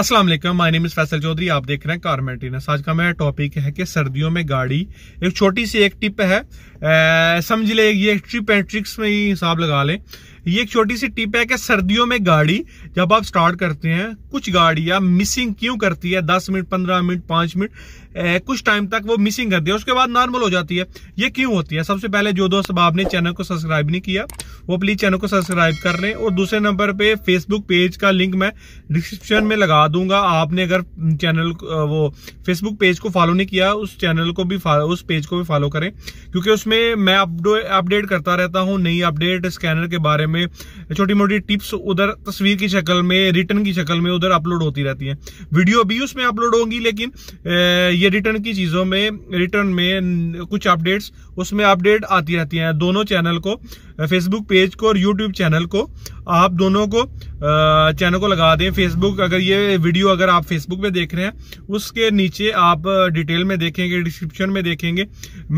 Aslam my name is Faisal Chaudhary आप देख रहे हैं कार मेंटेनेंस आज का मेरा टॉपिक है कि सर्दियों में गाड़ी एक छोटी सी एक टिप है समझ ले ये ट्रिप एंड ट्रिक्स में ही हिसाब लगा लें ये एक छोटी सी टिप है कि सर्दियों में गाड़ी जब आप स्टार्ट करते हैं कुछ गाड़ियां मिसिंग क्यों करती है दस मिनट पंद्रह मिनट पांच मिनट कुछ टाइम तक वो मिसिंग करती है उसके बाद नॉर्मल हो जाती है ये क्यों होती है सबसे पहले जो दोस्त आपने चैनल को सब्सक्राइब नहीं किया वो प्लीज चैनल को सब्सक्राइब कर लें और दूसरे नंबर पे फेसबुक पेज का लिंक मैं डिस्क्रिप्शन में लगा दूंगा आपने अगर चैनल वो फेसबुक पेज को फॉलो नहीं किया उस चैनल को भी उस पेज को भी फॉलो करें क्योंकि उसमें मैं अपडेट करता रहता हूँ नई अपडेट स्कैनर के बारे में में छोटी मोटी टिप्स उधर तस्वीर की शक्ल में रिटर्न की शक्ल में उधर अपलोड होती रहती है वीडियो भी उसमें अपलोड होंगी लेकिन ये रिटर्न की चीज़ों में रिटर्न में कुछ अपडेट्स उसमें अपडेट आती रहती है दोनों चैनल को फेसबुक पेज को और यूट्यूब चैनल को आप दोनों को चैनल को लगा दें फेसबुक अगर ये वीडियो अगर आप फेसबुक में देख रहे हैं उसके नीचे आप डिटेल में देखेंगे डिस्क्रिप्शन में देखेंगे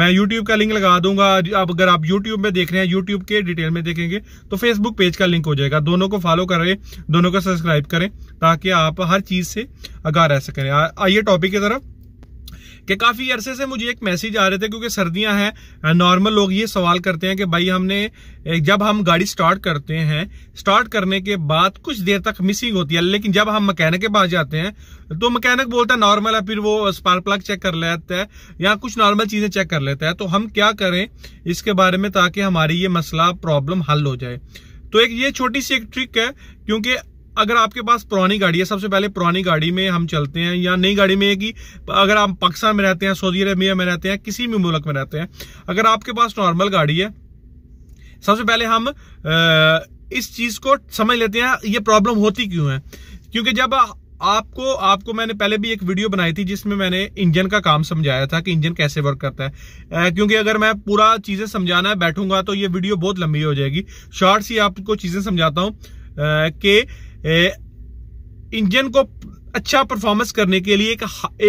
मैं यूट्यूब का लिंक लगा दूंगा आप अगर आप यूट्यूब में देख रहे हैं यूट्यूब के डिटेल में देखेंगे तो फेसबुक पेज का लिंक हो जाएगा दोनों को फॉलो करें दोनों को सब्सक्राइब करें ताकि आप हर चीज से आगा रह सकें आइए टॉपिक की तरफ कि काफी अरसे से मुझे एक मैसेज आ रहे थे क्योंकि सर्दियां हैं नॉर्मल लोग ये सवाल करते हैं कि भाई हमने जब हम गाड़ी स्टार्ट करते हैं स्टार्ट करने के बाद कुछ देर तक मिसिंग होती है लेकिन जब हम मकैनिक के पास जाते हैं तो मकैनिक बोलता है नॉर्मल है फिर वो स्पार्क प्लग चेक कर लेता है या कुछ नॉर्मल चीजें चेक कर लेता है तो हम क्या करें इसके बारे में ताकि हमारी ये मसला प्रॉब्लम हल हो जाए तो एक ये छोटी सी एक ट्रिक है क्योंकि अगर आपके पास पुरानी गाड़ी है सबसे पहले पुरानी गाड़ी में हम चलते हैं या नई गाड़ी में है कि अगर आप पाकिस्तान में रहते हैं सऊदी अरेबिया में रहते हैं किसी भी मुल्क में रहते हैं अगर आपके पास नॉर्मल गाड़ी है सबसे पहले हम इस चीज को समझ लेते हैं ये प्रॉब्लम होती क्यों है क्योंकि जब आपको आपको मैंने पहले भी एक वीडियो बनाई थी जिसमें मैंने इंजन का काम समझाया था कि इंजन कैसे वर्क करता है आ, क्योंकि अगर मैं पूरा चीजें समझाना बैठूंगा तो ये वीडियो बहुत लंबी हो जाएगी शॉर्ट सी आपको चीजें समझाता हूँ कि इंजन को अच्छा परफॉर्मेंस करने के लिए एक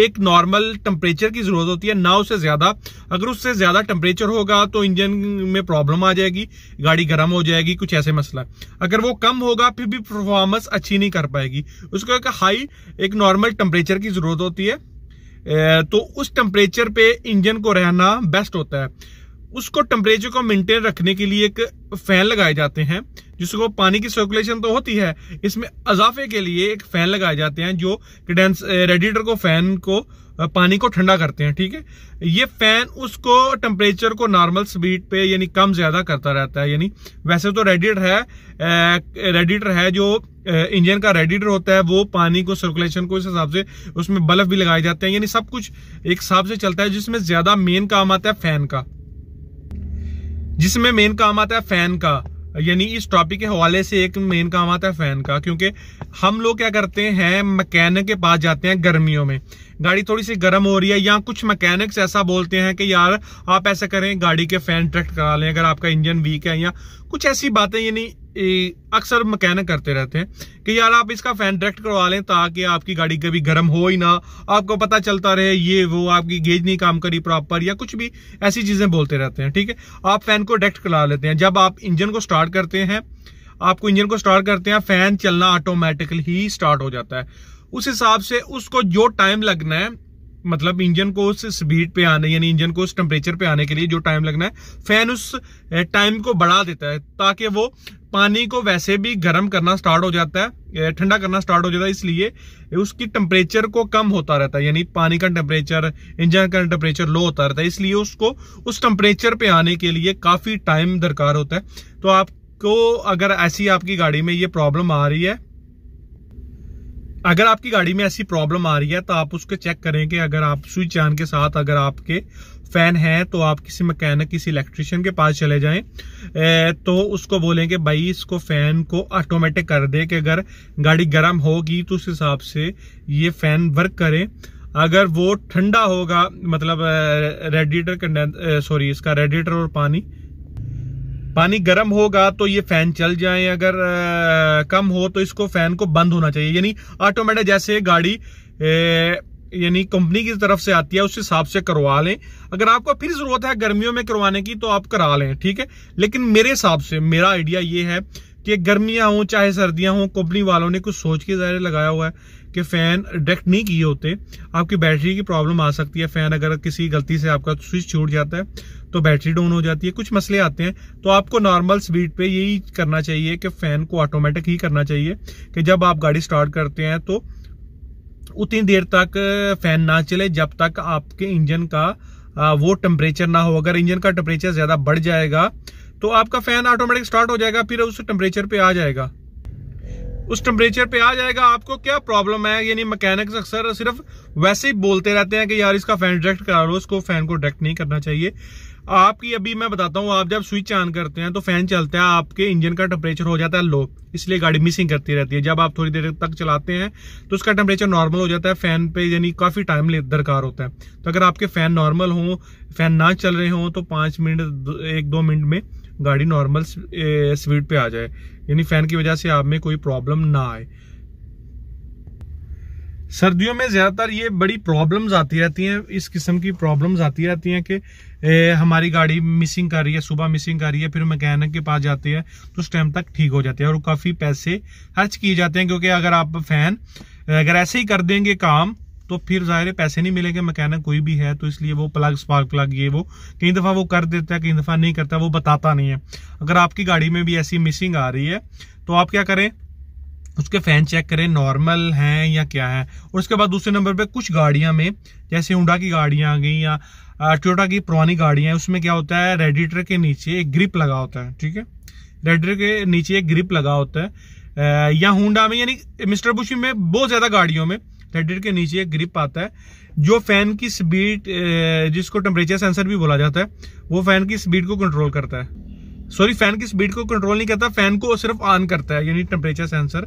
एक नॉर्मल टेम्परेचर की जरूरत होती है ना उससे ज्यादा अगर उससे ज्यादा टेम्परेचर होगा तो इंजन में प्रॉब्लम आ जाएगी गाड़ी गर्म हो जाएगी कुछ ऐसे मसला अगर वो कम होगा फिर भी परफॉर्मेंस अच्छी नहीं कर पाएगी उसको एक हाई एक नॉर्मल टेम्परेचर की जरूरत होती है तो उस टेम्परेचर पे इंजन को रहना बेस्ट होता है उसको टेम्परेचर को मेंटेन रखने के लिए एक फैन लगाए जाते हैं जिसको पानी की सर्कुलेशन तो होती है इसमें अजाफे के लिए एक फैन लगाए जाते हैं जो रेडिएटर को फैन को पानी को ठंडा करते हैं ठीक है ये फैन उसको टेम्परेचर को नॉर्मल स्पीड पे यानी कम ज्यादा करता रहता है यानी वैसे तो रेडिएटर है रेडिएटर है जो इंजन का रेडिएटर होता है वो पानी को सर्कुलेशन को इस हिसाब से उसमें बल्ब भी लगाए जाते हैं यानी सब कुछ एक हिसाब से चलता है जिसमें ज्यादा मेन काम आता है फैन का जिसमें मेन काम आता है फैन का यानी इस टॉपिक के हवाले से एक मेन काम आता है फैन का क्योंकि हम लोग क्या करते हैं मैकेनिक के पास जाते हैं गर्मियों में गाड़ी थोड़ी सी गर्म हो रही है या कुछ मैकेनिक्स ऐसा बोलते हैं कि यार आप ऐसा करें गाड़ी के फैन ट्रैक्ट करा लें अगर आपका इंजन वीक है या कुछ ऐसी बातें यानी अक्सर मकैनिक करते रहते हैं कि यार आप इसका फैन डायरेक्ट करवा लें ताकि आपकी गाड़ी कभी गर्म हो ही ना आपको पता चलता रहे ये वो आपकी गेज नहीं काम करी प्रॉपर या कुछ भी ऐसी चीजें बोलते रहते हैं ठीक है आप फैन को डायरेक्ट करवा लेते हैं जब आप इंजन को स्टार्ट करते हैं आपको इंजन को स्टार्ट करते हैं फैन चलना ऑटोमेटिकली ही स्टार्ट हो जाता है उस हिसाब से उसको जो टाइम लगना है मतलब इंजन को उस स्पीड पे आने यानी इंजन को उस टेम्परेचर पे आने के लिए जो टाइम लगना है फैन उस टाइम eh, को बढ़ा देता है ताकि वो पानी को वैसे भी गर्म करना स्टार्ट हो जाता है eh, ठंडा करना स्टार्ट हो जाता है इसलिए उसकी टेम्परेचर को कम होता रहता है यानी पानी का टेम्परेचर इंजन का टेम्परेचर लो होता रहता है इसलिए उसको उस टेम्परेचर पे आने के लिए काफ़ी टाइम दरकार होता है तो आपको अगर ऐसी आपकी गाड़ी में ये प्रॉब्लम आ रही है अगर आपकी गाड़ी में ऐसी प्रॉब्लम आ रही है तो आप उसके चेक करें कि अगर आप स्विच ऑन के साथ अगर आपके फैन है तो आप किसी मैकेनिक किसी इलेक्ट्रिशियन के पास चले जाएं तो उसको बोलें कि भाई इसको फैन को ऑटोमेटिक कर दे कि अगर गाड़ी गर्म होगी तो उस हिसाब से ये फैन वर्क करें अगर वो ठंडा होगा मतलब रेडिएटर सॉरी इसका रेडिएटर और पानी पानी गर्म होगा तो ये फैन चल जाए अगर आ, कम हो तो इसको फैन को बंद होना चाहिए यानी ऑटोमेटिक जैसे गाड़ी यानी कंपनी की तरफ से आती है उस हिसाब से करवा लें अगर आपको फिर जरूरत है गर्मियों में करवाने की तो आप करा लें ठीक है लेकिन मेरे हिसाब से मेरा आइडिया ये है कि गर्मियां हों चाहे सर्दियां हों कंपनी वालों ने कुछ सोच के ज़ाहिर लगाया हुआ है कि फ़ैन डायरेक्ट नहीं किए होते आपकी बैटरी की प्रॉब्लम आ सकती है फ़ैन अगर किसी गलती से आपका स्विच छूट जाता है तो बैटरी डाउन हो जाती है कुछ मसले आते हैं तो आपको नॉर्मल स्पीड पे यही करना चाहिए कि फैन को ऑटोमेटिक ही करना चाहिए कि जब आप गाड़ी स्टार्ट करते हैं तो उतनी देर तक फैन ना चले जब तक आपके इंजन का वो टेम्परेचर ना हो अगर इंजन का टेम्परेचर ज्यादा बढ़ जाएगा तो आपका फैन ऑटोमेटिक स्टार्ट हो जाएगा फिर उस टेम्परेचर पे आ जाएगा उस टेम्परेचर पे आ जाएगा आपको क्या प्रॉब्लम है यानी मैकेनिक्स अक्सर सिर्फ वैसे ही बोलते रहते हैं कि यार इसका फैन डायरेक्ट करा लो उसको फैन को डायरेक्ट नहीं करना चाहिए आपकी अभी मैं बताता हूँ आप जब स्विच ऑन करते हैं तो फैन चलता है आपके इंजन का टेम्परेचर हो जाता है लो इसलिए गाड़ी मिसिंग करती रहती है जब आप थोड़ी देर तक चलाते हैं तो उसका टेम्परेचर नॉर्मल हो जाता है फैन पे यानी काफी टाइम दरकार होता है तो अगर आपके फैन नॉर्मल हो फैन ना चल रहे हो तो पांच मिनट एक दो मिनट में गाड़ी नॉर्मल स्पीड पे आ जाए यानी फैन की वजह से आप में कोई प्रॉब्लम ना आए सर्दियों में ज़्यादातर ये बड़ी प्रॉब्लम्स आती रहती हैं इस किस्म की प्रॉब्लम्स आती रहती हैं कि ए, हमारी गाड़ी मिसिंग कर रही है सुबह मिसिंग कर रही है फिर मैकेनिक के पास जाते हैं तो उस टाइम तक ठीक हो जाती है और काफ़ी पैसे खर्च किए जाते हैं क्योंकि अगर आप फैन अगर ऐसे ही कर देंगे काम तो फिर ज़ाहिर पैसे नहीं मिलेंगे मैकेनिक कोई भी है तो इसलिए वो प्लग स्पार्क प्लग ये वो कई दफ़ा वो कर देता है कई दफ़ा नहीं करता वो बताता नहीं है अगर आपकी गाड़ी में भी ऐसी मिसिंग आ रही है तो आप क्या करें उसके फैन चेक करें नॉर्मल हैं या क्या है और उसके बाद दूसरे नंबर पे कुछ गाड़ियां में जैसे उंडा की गाड़ियां आ गई या टोटा की पुरानी गाड़ियां उसमें क्या होता है रेडिएटर के नीचे एक ग्रिप लगा होता है ठीक है रेडिएटर के नीचे एक ग्रिप लगा होता है या हुडा में यानी मिस्टर बुशी में बहुत ज़्यादा गाड़ियों में रेडिएटर के नीचे एक ग्रिप आता है जो फैन की स्पीड जिसको टेम्परेचर सेंसर भी बोला जाता है वो फैन की स्पीड को कंट्रोल करता है सॉरी फैन की स्पीड को कंट्रोल नहीं करता फैन को सिर्फ ऑन करता है यानी टेम्परेचर सेंसर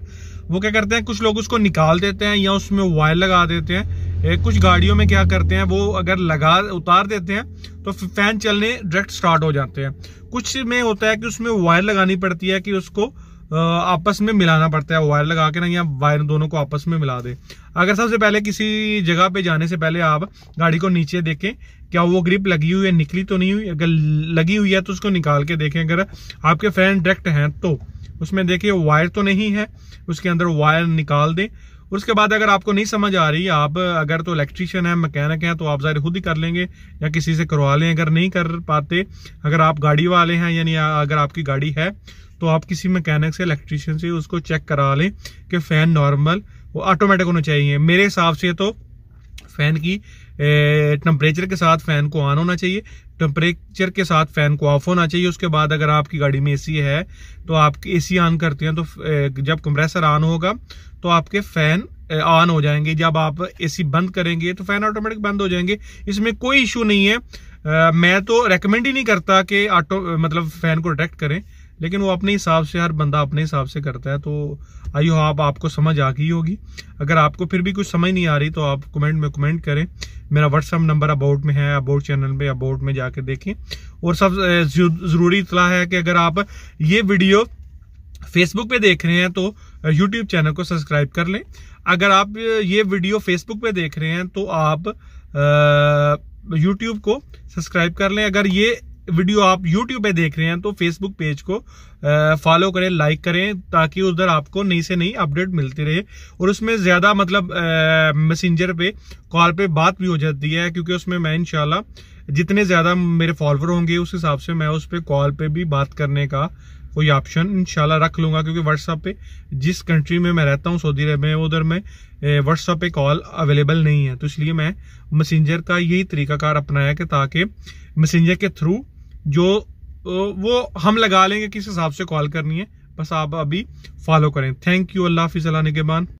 वो क्या करते हैं कुछ लोग उसको निकाल देते हैं या उसमें वायर लगा देते हैं कुछ गाड़ियों में क्या करते हैं वो अगर लगा उतार देते हैं तो फैन चलने डायरेक्ट स्टार्ट हो जाते हैं कुछ में होता है कि उसमें वायर लगानी पड़ती है कि उसको आपस में मिलाना पड़ता है वायर लगा के ना या वायर दोनों को आपस में मिला दे अगर सबसे पहले किसी जगह पे जाने से पहले आप गाड़ी को नीचे देखें क्या वो ग्रिप लगी हुई है निकली तो नहीं हुई अगर लगी हुई है तो उसको निकाल के देखें अगर आपके फ्रेंड डायरेक्ट हैं तो उसमें देखिए वायर तो नहीं है उसके अंदर वायर निकाल दें उसके बाद अगर आपको नहीं समझ आ रही आप अगर तो इलेक्ट्रीशियन है मकैनिक हैं तो आप ज़ाहिर खुद ही कर लेंगे या किसी से करवा लें अगर नहीं कर पाते अगर आप गाड़ी वाले हैं यानी अगर आपकी गाड़ी है तो आप किसी मैकेनिक से इलेक्ट्रिशियन से उसको चेक करा लें कि फ़ैन नॉर्मल वो ऑटोमेटिक होना चाहिए मेरे हिसाब से तो फैन की टेम्परेचर के साथ फैन को ऑन होना चाहिए टेम्परेचर के साथ फैन को ऑफ होना चाहिए उसके बाद अगर आपकी गाड़ी में एसी है तो आप एसी ऑन करते हैं तो जब कंप्रेसर ऑन होगा तो आपके फैन ऑन हो जाएंगे जब आप एसी बंद करेंगे तो फैन ऑटोमेटिक बंद हो जाएंगे इसमें कोई इशू नहीं है आ, मैं तो रेकमेंड ही नहीं करता कि ऑटो मतलब फैन को डिटेक्ट करें लेकिन वो अपने हिसाब से हर बंदा अपने हिसाब से करता है तो आई हो आप आपको समझ आ गई होगी अगर आपको फिर भी कुछ समझ नहीं आ रही तो आप कमेंट में कमेंट करें मेरा व्हाट्सअप नंबर अबाउट में है अबाउट चैनल पे अबाउट में जाके देखें और सब ज़रूरी इतला है कि अगर आप ये वीडियो फेसबुक पे देख रहे हैं तो यूट्यूब चैनल को सब्सक्राइब कर लें अगर आप ये वीडियो फेसबुक पे देख रहे हैं तो आप यूट्यूब को सब्सक्राइब कर लें अगर ये वीडियो आप यूट्यूब पे देख रहे हैं तो फेसबुक पेज को फॉलो करें लाइक करें ताकि उधर आपको नई से नई अपडेट मिलती रहे और उसमें ज़्यादा मतलब मैसेंजर पे कॉल पे बात भी हो जाती है क्योंकि उसमें मैं इनशाला जितने ज़्यादा मेरे फॉलोअर होंगे उस हिसाब से मैं उस पर कॉल पे भी बात करने का कोई ऑप्शन इनशाला रख लूंगा क्योंकि व्हाट्सअप पे जिस कंट्री में मैं रहता हूँ सऊदी अरब में उधर में व्हाट्सअप पे कॉल अवेलेबल नहीं है तो इसलिए मैं मैसेंजर का यही तरीकाकार अपनाया कि ताकि मैसेंजर के थ्रू जो वो हम लगा लेंगे किस हिसाब से कॉल करनी है बस आप अभी फॉलो करें थैंक यू अल्लाह हाफिज़ अल्लाह निगेबान